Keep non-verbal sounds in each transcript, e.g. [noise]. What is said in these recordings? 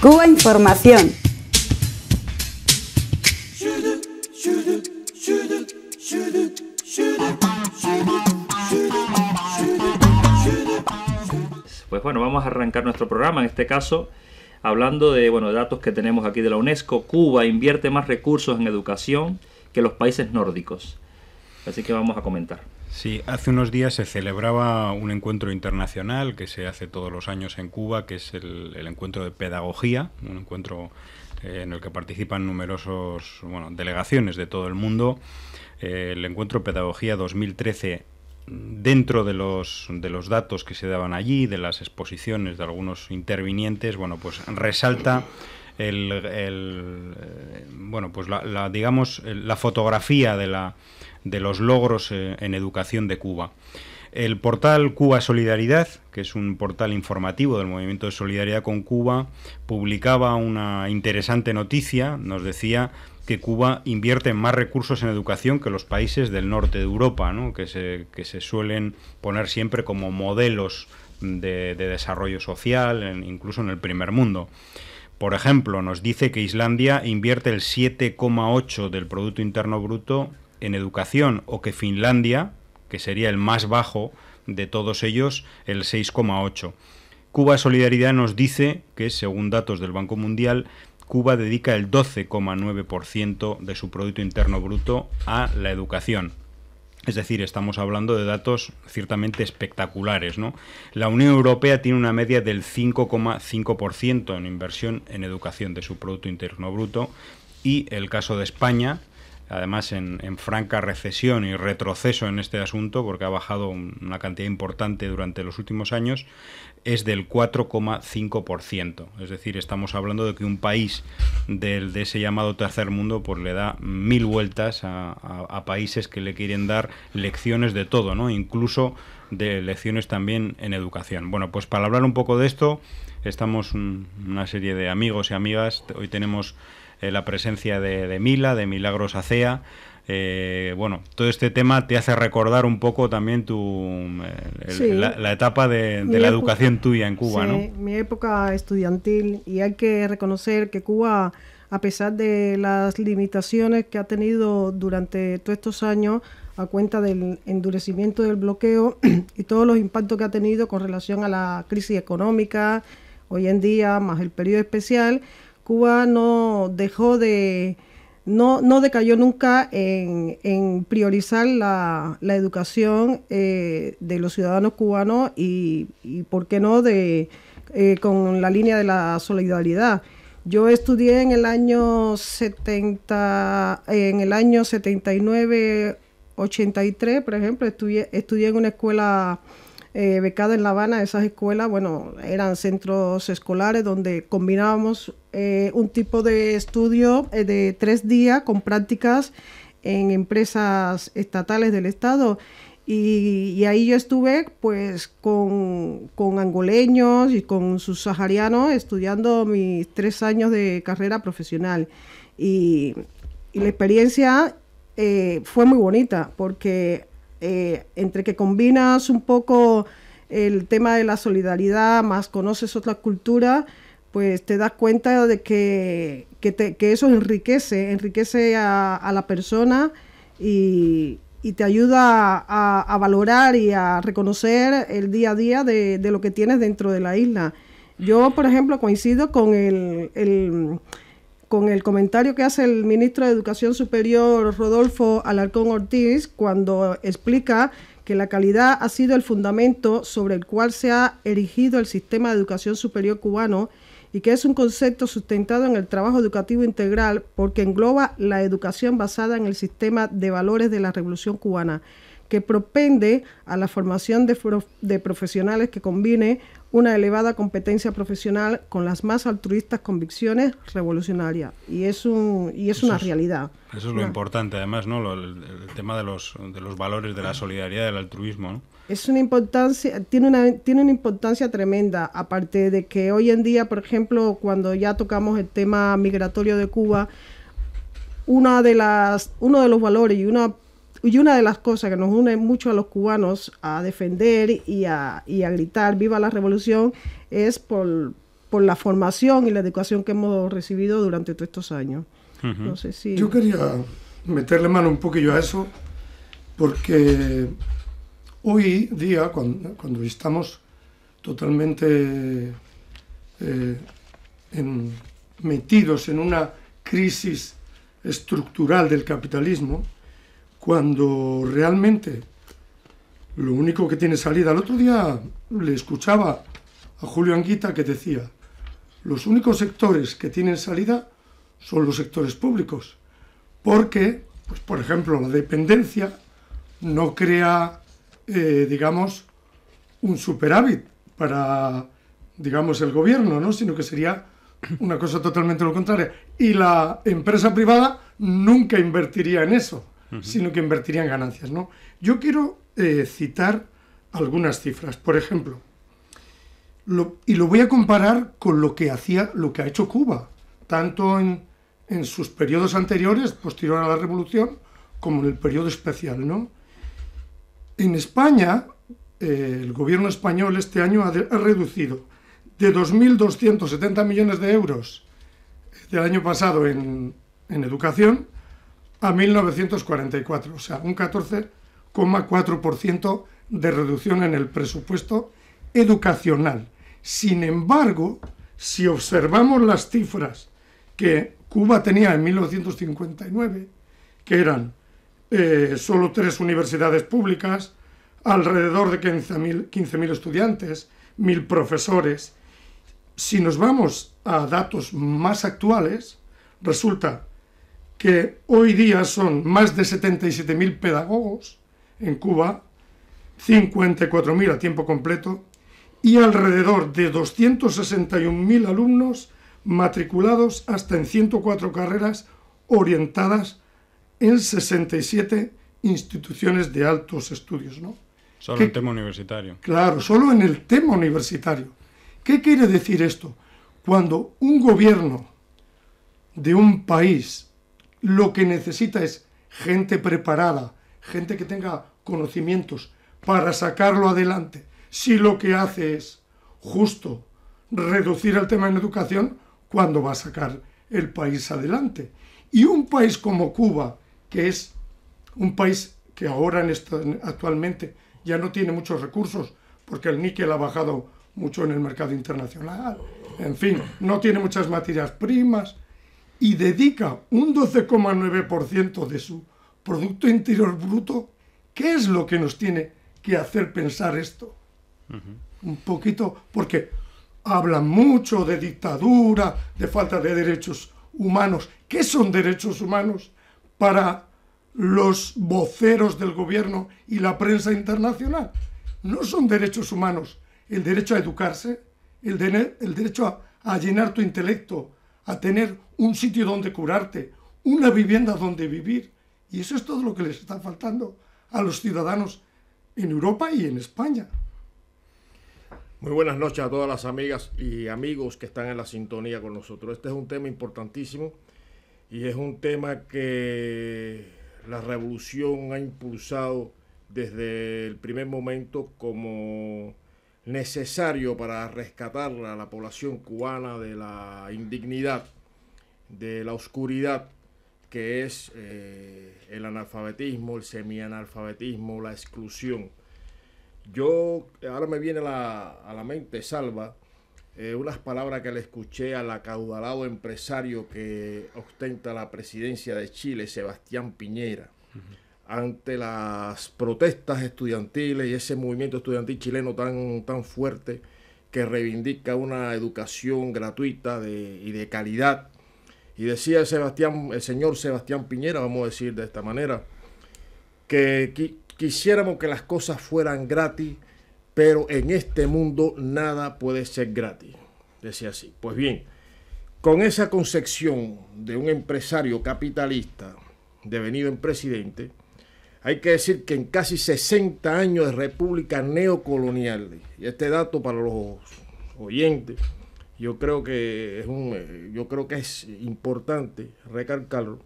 Cuba Información. Pues bueno, vamos a arrancar nuestro programa, en este caso hablando de bueno, datos que tenemos aquí de la UNESCO. Cuba invierte más recursos en educación que los países nórdicos. Así que vamos a comentar. Sí, hace unos días se celebraba un encuentro internacional que se hace todos los años en Cuba, que es el, encuentro de pedagogía, un encuentro eh, en el que participan numerosos delegaciones de todo el mundo. Eh, el encuentro Pedagogía 2013 dentro de los, de los datos que se daban allí, de las exposiciones de algunos intervinientes, bueno, pues resalta el, eh, bueno, pues la, digamos, la fotografía de, la, de los logros eh, en educación de Cuba. El portal Cuba Solidaridad, que es un portal informativo del movimiento de solidaridad con Cuba, publicaba una interesante noticia, nos decía que Cuba invierte más recursos en educación que los países del norte de Europa, que, se, que se suelen poner siempre como modelos de, desarrollo social, incluso en el primer mundo. Por ejemplo, nos dice que Islandia invierte el 7,8 del Producto Interno Bruto en educación o que Finlandia, que sería el más bajo de todos ellos, el 6,8. Cuba Solidaridad nos dice que, según datos del Banco Mundial, Cuba dedica el 12,9% de su Producto Interno Bruto a la educación. Es decir, estamos hablando de datos ciertamente espectaculares. ¿no? La Unión Europea tiene una media del 5,5% en inversión en educación de su Producto Interno Bruto y el caso de España además en, franca recesión y retroceso en este asunto, porque ha bajado una cantidad importante durante los últimos años, es del 4,5%. Es decir, estamos hablando de que un país de ese llamado tercer mundo pues le da mil vueltas a, países que le quieren dar lecciones de todo, ¿no? incluso de lecciones también en educación. Bueno, pues para hablar un poco de esto, estamos una serie de amigos y amigas. Hoy tenemos eh, la presencia de, de, Mila, de Milagros Acea. Eh, bueno, todo este tema te hace recordar un poco también tu, eh, la, etapa de, la educación tuya en Cuba, Mi época estudiantil y hay que reconocer que Cuba, a pesar de las limitaciones que ha tenido durante todos estos años, a cuenta del endurecimiento del bloqueo [clears throat] y todos los impactos que ha tenido con relación a la crisis económica, hoy en día, más el periodo especial, Cuba no dejó de, no, no decayó nunca en, priorizar la, educación eh, de los ciudadanos cubanos y, y ¿por qué no?, de, eh, con la línea de la solidaridad. Yo estudié en el año 70, en el año 79, 83, por ejemplo, estudié en una escuela eh, becada en La Habana, esas escuelas, bueno, eran centros escolares donde combinábamos eh, un tipo de estudio eh, de tres días con prácticas en empresas estatales del Estado. Y, ahí yo estuve pues con, con angoleños y con subsaharianos estudiando mis tres años de carrera profesional. Y, la experiencia fue muy bonita porque eh, entre que combinas un poco el tema de la solidaridad, más conoces otra cultura, pues te das cuenta de que, que, eso enriquece, enriquece a, la persona y, te ayuda a, valorar y a reconocer el día a día de, lo que tienes dentro de la isla. Yo, por ejemplo, coincido con el con el comentario que hace el ministro de Educación Superior, Rodolfo Alarcón Ortiz, cuando explica que la calidad ha sido el fundamento sobre el cual se ha erigido el sistema de educación superior cubano y que es un concepto sustentado en el trabajo educativo integral porque engloba la educación basada en el sistema de valores de la Revolución cubana, que propende a la formación de, profesionales que combine una elevada competencia profesional con las más altruistas convicciones revolucionarias. Y es, un, y es una realidad. Eso es lo importante, además, ¿no? el, tema de los, de los valores, de la solidaridad, del altruismo. Es una importancia, tiene una, tiene una importancia tremenda, aparte de que hoy en día, por ejemplo, cuando ya tocamos el tema migratorio de Cuba, una de las, uno de los valores y una y una de las cosas que nos une mucho a los cubanos a defender y a, y a gritar viva la revolución es por, la formación y la educación que hemos recibido durante todos estos años. no sé si... Yo quería meterle mano un poquillo a eso porque hoy día, cuando, estamos totalmente eh, metidos en una crisis estructural del capitalismo, cuando realmente lo único que tiene salida. El otro día le escuchaba a Julio Anguita que decía, los únicos sectores que tienen salida son los sectores públicos, porque, pues, por ejemplo, la dependencia no crea, eh, digamos, un superávit para, digamos, el gobierno, ¿no? sino que sería una cosa totalmente lo contrario. Y la empresa privada nunca invertiría en eso sino que invertiría en ganancias. ¿no? Yo quiero eh, citar algunas cifras. Por ejemplo, y lo voy a comparar con lo que hacía, lo que ha hecho Cuba, tanto en, sus periodos anteriores, posterior a la Revolución, como en el periodo especial. ¿no? En España, eh, el gobierno español este año ha, reducido de 2.270 millones de euros del año pasado en educación a 1944, o sea, un 14,4% de reducción en el presupuesto educacional. Sin embargo, si observamos las cifras que Cuba tenía en 1959, que eran eh, solo tres universidades públicas, alrededor de 15.000 estudiantes, 1.000 profesores. Si nos vamos a datos más actuales, resulta que hoy día son más de 77.000 pedagogos en Cuba, 54.000 a tiempo completo y alrededor de 261.000 alumnos matriculados hasta en 104 carreras orientadas en 67 instituciones de altos estudios. Solo en el tema universitario. Claro, solo en el tema universitario. ¿Qué quiere decir esto? Cuando un gobierno de un país lo que necesita es gente preparada, gente que tenga conocimientos para sacarlo adelante. Si lo que hace es justo reducir el tema en educación, ¿cuándo va a sacar el país adelante? Y un país como Cuba, que es un país que ahora en actualmente ya no tiene muchos recursos, porque el níquel ha bajado mucho en el mercado internacional, en fin, no tiene muchas materias primas, y dedica un 12,9% de su Producto Interior Bruto, ¿qué es lo que nos tiene que hacer pensar esto? Un poquito, porque hablan mucho de dictadura, de falta de derechos humanos. ¿Qué son derechos humanos para los voceros del gobierno y la prensa internacional? No son derechos humanos el derecho a educarse, el, derecho a llenar tu intelecto, a tener un sitio donde curarte, una vivienda donde vivir. Y eso es todo lo que les está faltando a los ciudadanos en Europa y en España. Muy buenas noches a todas las amigas y amigos que están en la sintonía con nosotros. Este es un tema importantísimo y es un tema que la revolución ha impulsado desde el primer momento como necesario para rescatar a la población cubana de la indignidad, de la oscuridad que es eh, el analfabetismo, el semianalfabetismo, la exclusión. Yo, ahora me viene a la mente, Salva, eh, unas palabras que le escuché al acaudalado empresario que ostenta la presidencia de Chile, Sebastián Piñera ante las protestas estudiantiles y ese movimiento estudiantil chileno tan, tan fuerte que reivindica una educación gratuita y de calidad. Y decía Sebastián, el señor Sebastián Piñera, vamos a decir de esta manera, que quisiéramos que las cosas fueran gratis, pero en este mundo nada puede ser gratis. Decía así. Pues bien, con esa concepción de un empresario capitalista devenido en presidente, hay que decir que en casi 60 años de república neocolonial, y este dato para los oyentes, yo creo que es, eh, yo creo que es importante recalcarlo,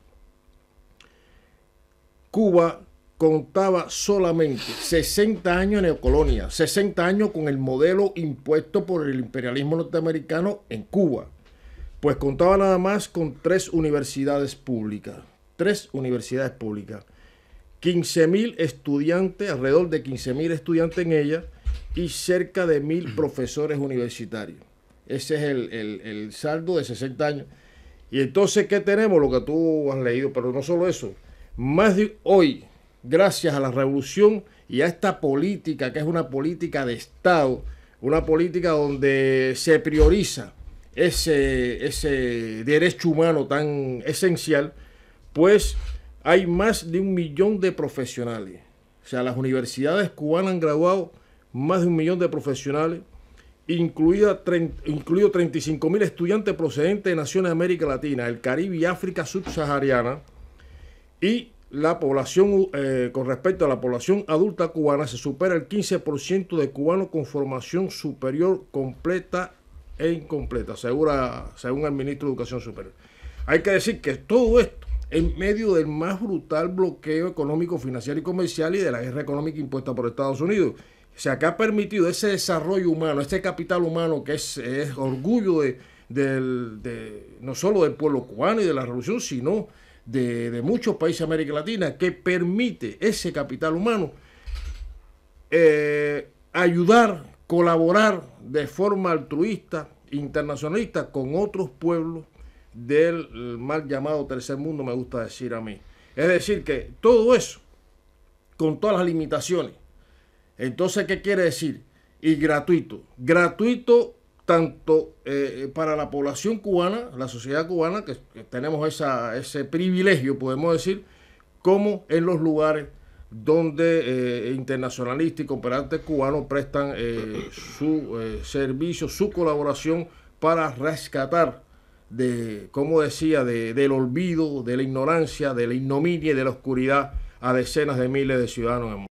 Cuba contaba solamente 60 años de neocolonia, 60 años con el modelo impuesto por el imperialismo norteamericano en Cuba, pues contaba nada más con tres universidades públicas, tres universidades públicas. 15.000 estudiantes, alrededor de 15.000 estudiantes en ella y cerca de 1.000 profesores universitarios. Ese es el, saldo de 60 años. Y entonces, ¿qué tenemos? Lo que tú has leído, pero no solo eso. Más de hoy, gracias a la revolución y a esta política, que es una política de Estado, una política donde se prioriza ese, ese derecho humano tan esencial, pues hay más de un millón de profesionales. O sea, las universidades cubanas han graduado más de un millón de profesionales, incluida, incluido 35 mil estudiantes procedentes de naciones de América Latina, el Caribe y África subsahariana. Y la población, eh, con respecto a la población adulta cubana, se supera el 15% de cubanos con formación superior completa e incompleta, según el ministro de Educación Superior. Hay que decir que todo esto en medio del más brutal bloqueo económico, financiero y comercial y de la guerra económica impuesta por Estados Unidos. O sea, que ha permitido ese desarrollo humano, ese capital humano que es, orgullo de, no solo del pueblo cubano y de la revolución, sino de, muchos países de América Latina, que permite ese capital humano eh, ayudar, colaborar de forma altruista, internacionalista con otros pueblos del mal llamado tercer mundo, me gusta decir a mí. Es decir, que todo eso, con todas las limitaciones, entonces, ¿qué quiere decir? Y gratuito. Gratuito tanto eh, para la población cubana, la sociedad cubana, que, tenemos ese privilegio, podemos decir, como en los lugares donde eh, internacionalistas y cooperantes cubanos prestan eh, su servicio, su colaboración para rescatar de, como decía, de, del olvido, de la ignorancia, de la ignominia y de la oscuridad a decenas de miles de ciudadanos en